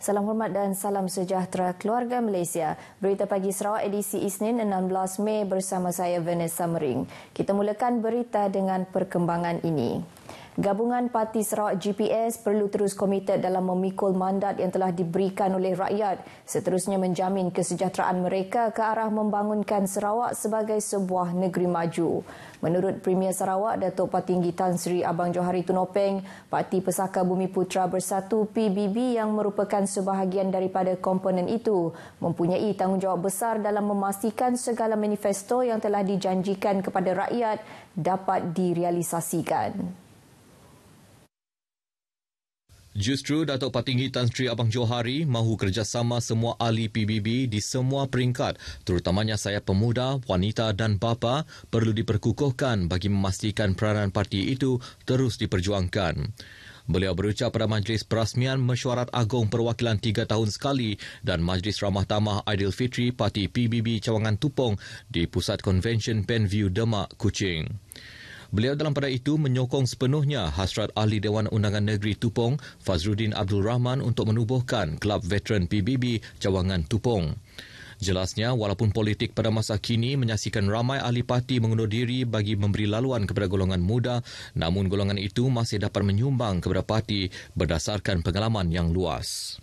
Salam hormat dan salam sejahtera keluarga Malaysia. Berita pagi Sarawak edisi Isnin 16 Mei bersama saya Vanessa Mering. Kita mulakan berita dengan perkembangan ini. Gabungan Parti Serawak GPS perlu terus komited dalam memikul mandat yang telah diberikan oleh rakyat seterusnya menjamin kesejahteraan mereka ke arah membangunkan Sarawak sebagai sebuah negeri maju. Menurut Premier Sarawak, Datuk Patinggi Tan Sri Abang Johari Tunopeng, Parti Pesaka Bumi Putra Bersatu PBB yang merupakan sebahagian daripada komponen itu mempunyai tanggungjawab besar dalam memastikan segala manifesto yang telah dijanjikan kepada rakyat dapat direalisasikan. Justru Datuk Patinggi Tan Sri Abang Johari mahu kerjasama semua ahli PBB di semua peringkat, terutamanya saya pemuda, wanita dan bapa perlu diperkukuhkan bagi memastikan peranan parti itu terus diperjuangkan. Beliau berucap pada Majlis Perasmian Mesyuarat Agong Perwakilan tiga tahun sekali dan Majlis Ramah Tamah Aidilfitri Parti PBB Cawangan Tupong di Pusat Convention Benview Demak, Kuching. Beliau dalam pada itu menyokong sepenuhnya hasrat Ahli Dewan Undangan Negeri Tupong Fazrudin Abdul Rahman untuk menubuhkan Kelab Veteran PBB Cawangan Tupong. Jelasnya, walaupun politik pada masa kini menyaksikan ramai ahli parti mengundur diri bagi memberi laluan kepada golongan muda, namun golongan itu masih dapat menyumbang kepada parti berdasarkan pengalaman yang luas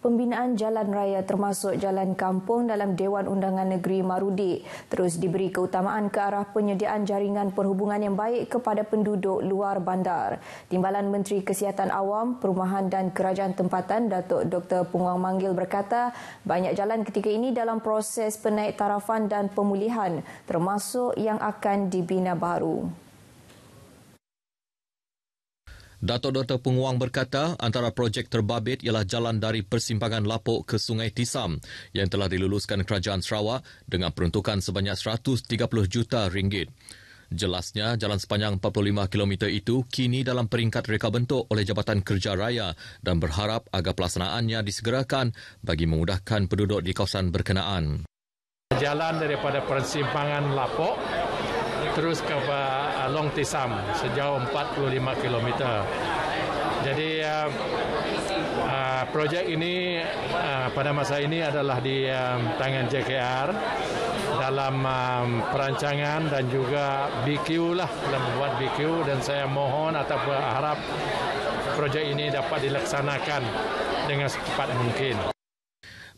pembinaan jalan raya termasuk jalan kampung dalam Dewan Undangan Negeri Marudi terus diberi keutamaan ke arah penyediaan jaringan perhubungan yang baik kepada penduduk luar bandar. Timbalan Menteri Kesihatan Awam, Perumahan dan Kerajaan Tempatan Datuk Dr. Punguang Manggil berkata banyak jalan ketika ini dalam proses penaik tarafan dan pemulihan termasuk yang akan dibina baru. Datuk Dr. Penguang berkata antara projek terbabit ialah jalan dari persimpangan Lapuk ke Sungai Tisam yang telah diluluskan Kerajaan Sarawak dengan peruntukan sebanyak 130 juta ringgit. Jelasnya, jalan sepanjang 45 km itu kini dalam peringkat reka bentuk oleh Jabatan Kerja Raya dan berharap agar pelaksanaannya disegerakan bagi memudahkan penduduk di kawasan berkenaan. Jalan daripada persimpangan Lapok terus ke ah, Long Tisam sejauh 45 km. Jadi ah, ah, projek ini pada masa ini adalah di tangan JKR dalam perancangan dan juga BQ lah dalam buat BQ dan saya mohon atau berharap projek ini dapat dilaksanakan dengan secepat mungkin.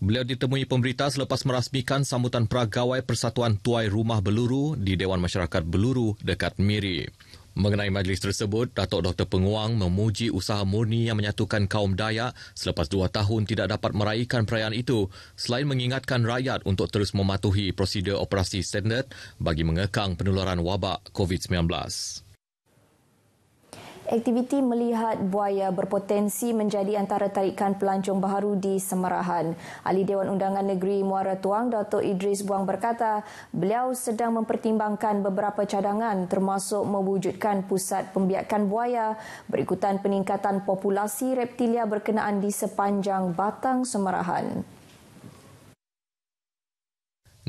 Beliau ditemui pemberita selepas merasmikan sambutan pragawai Persatuan Tuai Rumah Beluru di Dewan Masyarakat Beluru dekat Miri. Mengenai majlis tersebut, Datuk Dr. Penguang memuji usaha murni yang menyatukan kaum Dayak selepas dua tahun tidak dapat meraihkan perayaan itu selain mengingatkan rakyat untuk terus mematuhi prosedur operasi standard bagi mengekang penularan wabak COVID-19 aktiviti melihat buaya berpotensi menjadi antara tarikan pelancong baru di Semerahan. Ahli Dewan Undangan Negeri Muara Tuang, Dr. Idris Buang berkata, beliau sedang mempertimbangkan beberapa cadangan termasuk mewujudkan pusat pembiakan buaya berikutan peningkatan populasi reptilia berkenaan di sepanjang batang Semerahan.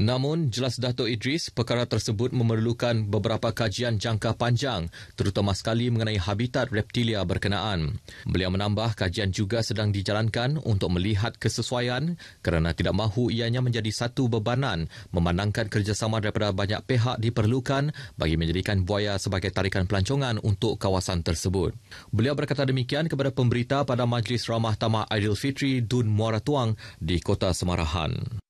Namun, jelas Dato' Idris, perkara tersebut memerlukan beberapa kajian jangka panjang, terutama sekali mengenai habitat reptilia berkenaan. Beliau menambah kajian juga sedang dijalankan untuk melihat kesesuaian kerana tidak mahu ianya menjadi satu bebanan memandangkan kerjasama daripada banyak pihak diperlukan bagi menjadikan buaya sebagai tarikan pelancongan untuk kawasan tersebut. Beliau berkata demikian kepada pemberita pada Majlis Ramah Tamah Aidilfitri Dun Muara Tuang di Kota Semarahan.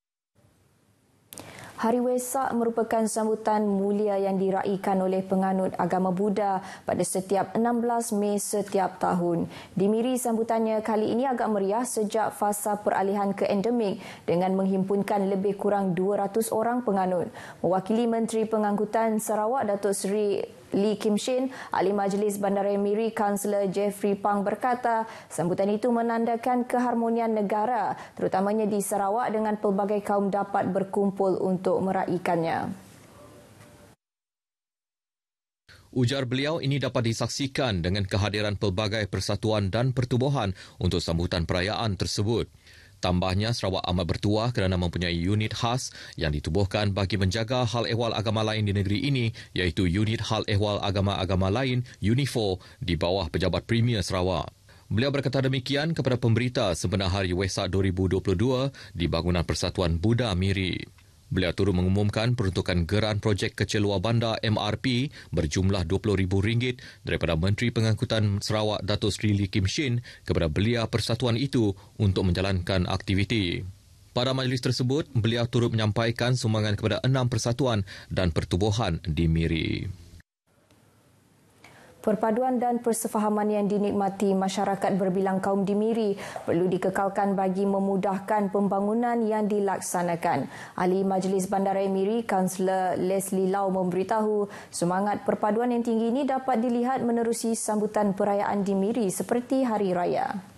Hari Wesak merupakan sambutan mulia yang diraihkan oleh penganut agama Buddha pada setiap 16 Mei setiap tahun. Dimiri sambutannya kali ini agak meriah sejak fasa peralihan ke endemik dengan menghimpunkan lebih kurang 200 orang penganut. Mewakili Menteri Pengangkutan Sarawak, Datuk Seri Lee Kim Shin, Ahli Majlis Bandaraya Miri, Kanselor Jeffrey Pang berkata, sambutan itu menandakan keharmonian negara, terutamanya di Sarawak dengan pelbagai kaum dapat berkumpul untuk untuk meraihkannya. Ujar beliau ini dapat disaksikan dengan kehadiran pelbagai persatuan dan pertubuhan untuk sambutan perayaan tersebut. Tambahnya, Sarawak amat bertuah kerana mempunyai unit khas yang ditubuhkan bagi menjaga hal ehwal agama lain di negeri ini iaitu unit hal ehwal agama-agama lain UNIFO di bawah pejabat Premier Sarawak. Beliau berkata demikian kepada pemberita sempena Hari Wesak 2022 di Bangunan Persatuan Buddha Miri. Beliau turut mengumumkan peruntukan geran projek keceluar bandar MRP berjumlah RM20,000 daripada Menteri Pengangkutan Sarawak Dato' Sri Lee Kim Shin kepada belia persatuan itu untuk menjalankan aktiviti. Pada majlis tersebut, beliau turut menyampaikan sumbangan kepada enam persatuan dan pertubuhan di Miri. Perpaduan dan persefahaman yang dinikmati masyarakat berbilang kaum di Miri perlu dikekalkan bagi memudahkan pembangunan yang dilaksanakan. Ahli Majlis Bandaraya Miri, Kanselor Leslie Lau memberitahu, semangat perpaduan yang tinggi ini dapat dilihat menerusi sambutan perayaan di Miri seperti Hari Raya.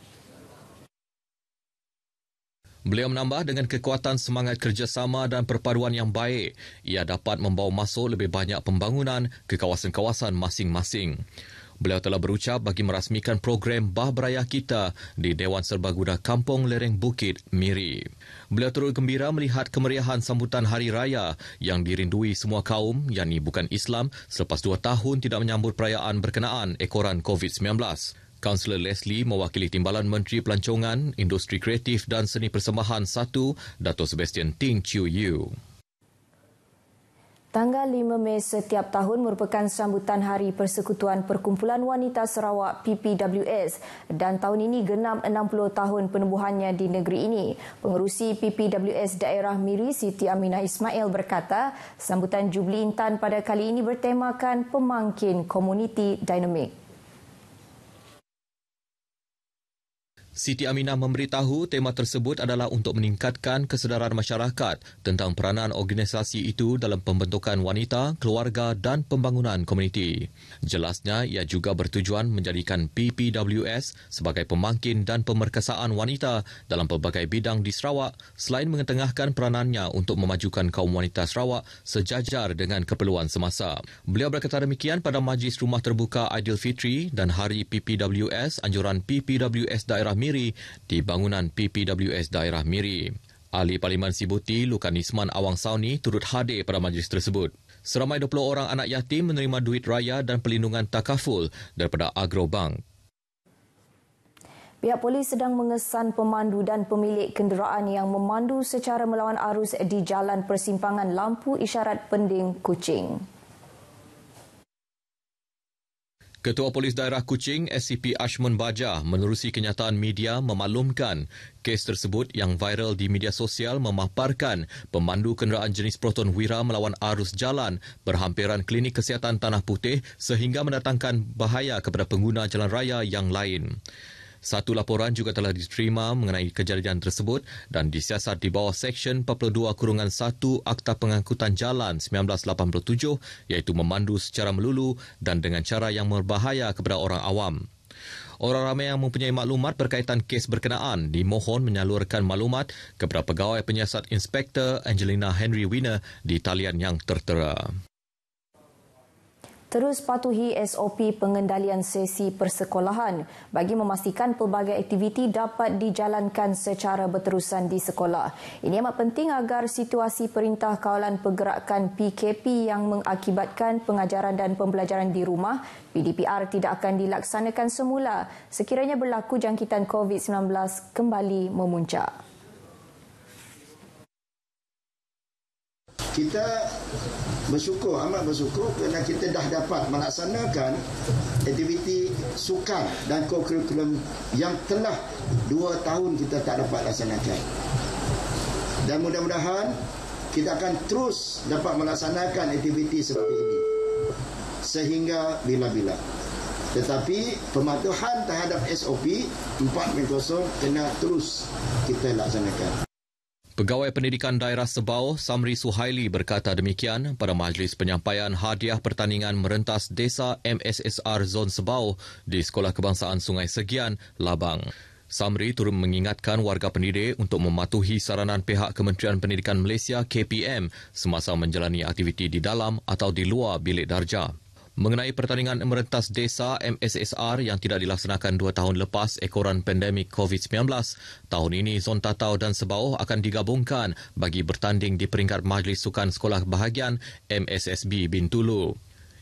Beliau menambah dengan kekuatan semangat kerjasama dan perpaduan yang baik, ia dapat membawa masuk lebih banyak pembangunan ke kawasan-kawasan masing-masing. Beliau telah berucap bagi merasmikan program Bah Beraya Kita di Dewan Serbaguna Kampung Lereng Bukit, Miri. Beliau turut gembira melihat kemeriahan sambutan Hari Raya yang dirindui semua kaum, yang bukan Islam, selepas dua tahun tidak menyambut perayaan berkenaan ekoran COVID-19. Councillor Leslie mewakili Timbalan Menteri Pelancongan, Industri Kreatif dan Seni Persembahan 1, Dato Sebastian Ting Chiu Yu. Tanggal 5 Mei setiap tahun merupakan sambutan Hari Persekutuan Perkumpulan Wanita Sarawak PPWS dan tahun ini genap 60 tahun penubuhannya di negeri ini. Pengerusi PPWS Daerah Miri Siti Aminah Ismail berkata, sambutan Jubli Intan pada kali ini bertemakan pemangkin komuniti dinamik. Siti Aminah memberitahu tema tersebut adalah untuk meningkatkan kesedaran masyarakat tentang peranan organisasi itu dalam pembentukan wanita, keluarga dan pembangunan komuniti. Jelasnya, ia juga bertujuan menjadikan PPWS sebagai pemangkin dan pemerkasaan wanita dalam pelbagai bidang di Sarawak selain mengetengahkan peranannya untuk memajukan kaum wanita Sarawak sejajar dengan keperluan semasa. Beliau berkata demikian pada Majlis Rumah Terbuka Aidilfitri dan Hari PPWS Anjuran PPWS Daerah Miri di bangunan PPWS daerah Miri. Ahli Parlimen Sibuti, Lukan Isman Awang Sauni turut hadir pada majlis tersebut. Seramai 20 orang anak yatim menerima duit raya dan pelindungan takaful daripada Agrobank. Pihak polis sedang mengesan pemandu dan pemilik kenderaan yang memandu secara melawan arus di jalan persimpangan lampu isyarat pending kucing. Ketua Polis Daerah Kuching SCP Ashman Baja menerusi kenyataan media memaklumkan kes tersebut yang viral di media sosial memaparkan pemandu kenderaan jenis Proton Wira melawan arus jalan berhampiran klinik kesihatan Tanah Putih sehingga mendatangkan bahaya kepada pengguna jalan raya yang lain. Satu laporan juga telah diterima mengenai kejadian tersebut dan disiasat di bawah Seksyen 42 Kurungan 1 Akta Pengangkutan Jalan 1987 iaitu memandu secara melulu dan dengan cara yang berbahaya kepada orang awam. Orang ramai yang mempunyai maklumat berkaitan kes berkenaan dimohon menyalurkan maklumat kepada pegawai penyiasat Inspektor Angelina Henry Wiener di talian yang tertera terus patuhi SOP pengendalian sesi persekolahan bagi memastikan pelbagai aktiviti dapat dijalankan secara berterusan di sekolah. Ini amat penting agar situasi perintah kawalan pergerakan PKP yang mengakibatkan pengajaran dan pembelajaran di rumah PDPR tidak akan dilaksanakan semula sekiranya berlaku jangkitan COVID-19 kembali memuncak. Kita bersyukur amat bersyukur kerana kita dah dapat melaksanakan aktiviti sukan dan kurikulum yang telah dua tahun kita tak dapat laksanakan dan mudah-mudahan kita akan terus dapat melaksanakan aktiviti seperti ini sehingga bila-bila tetapi pematuhan terhadap SOP 4.0 kena terus kita laksanakan Pegawai Pendidikan Daerah Sebau, Samri Suhaili berkata demikian pada majlis penyampaian hadiah pertandingan merentas desa MSSR Zon Sebau di Sekolah Kebangsaan Sungai Segian, Labang. Samri turut mengingatkan warga pendidik untuk mematuhi saranan pihak Kementerian Pendidikan Malaysia KPM semasa menjalani aktiviti di dalam atau di luar bilik darjah. Mengenai pertandingan merentas desa MSSR yang tidak dilaksanakan dua tahun lepas ekoran pandemik COVID-19, tahun ini Zon Tatau dan Sebauh akan digabungkan bagi bertanding di peringkat Majlis Sukan Sekolah Bahagian MSSB Bintulu.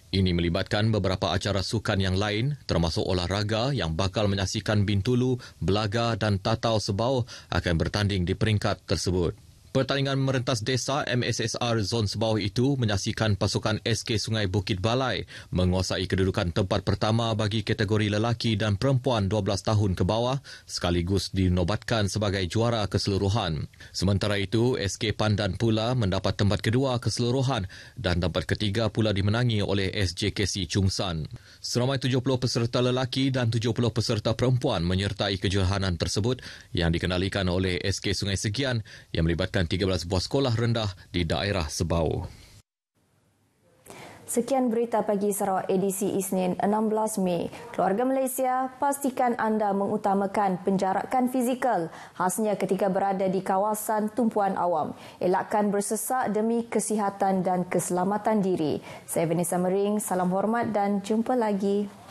Ini melibatkan beberapa acara sukan yang lain termasuk olahraga yang bakal menyaksikan Bintulu, Belaga dan Tatau Sebauh akan bertanding di peringkat tersebut. Pertandingan merentas desa MSSR Zon Sebawah itu menyaksikan pasukan SK Sungai Bukit Balai menguasai kedudukan tempat pertama bagi kategori lelaki dan perempuan 12 tahun ke bawah sekaligus dinobatkan sebagai juara keseluruhan. Sementara itu, SK Pandan pula mendapat tempat kedua keseluruhan dan tempat ketiga pula dimenangi oleh SJKC Chungsan. Seramai 70 peserta lelaki dan 70 peserta perempuan menyertai kejohanan tersebut yang dikendalikan oleh SK Sungai Segian yang melibatkan dan 13 buah sekolah rendah di daerah Sebau. Sekian berita pagi Sarawak edisi Isnin 16 Mei. Keluarga Malaysia, pastikan anda mengutamakan penjarakan fizikal khasnya ketika berada di kawasan tumpuan awam. Elakkan bersesak demi kesihatan dan keselamatan diri. Saya Vanessa Mering, salam hormat dan jumpa lagi.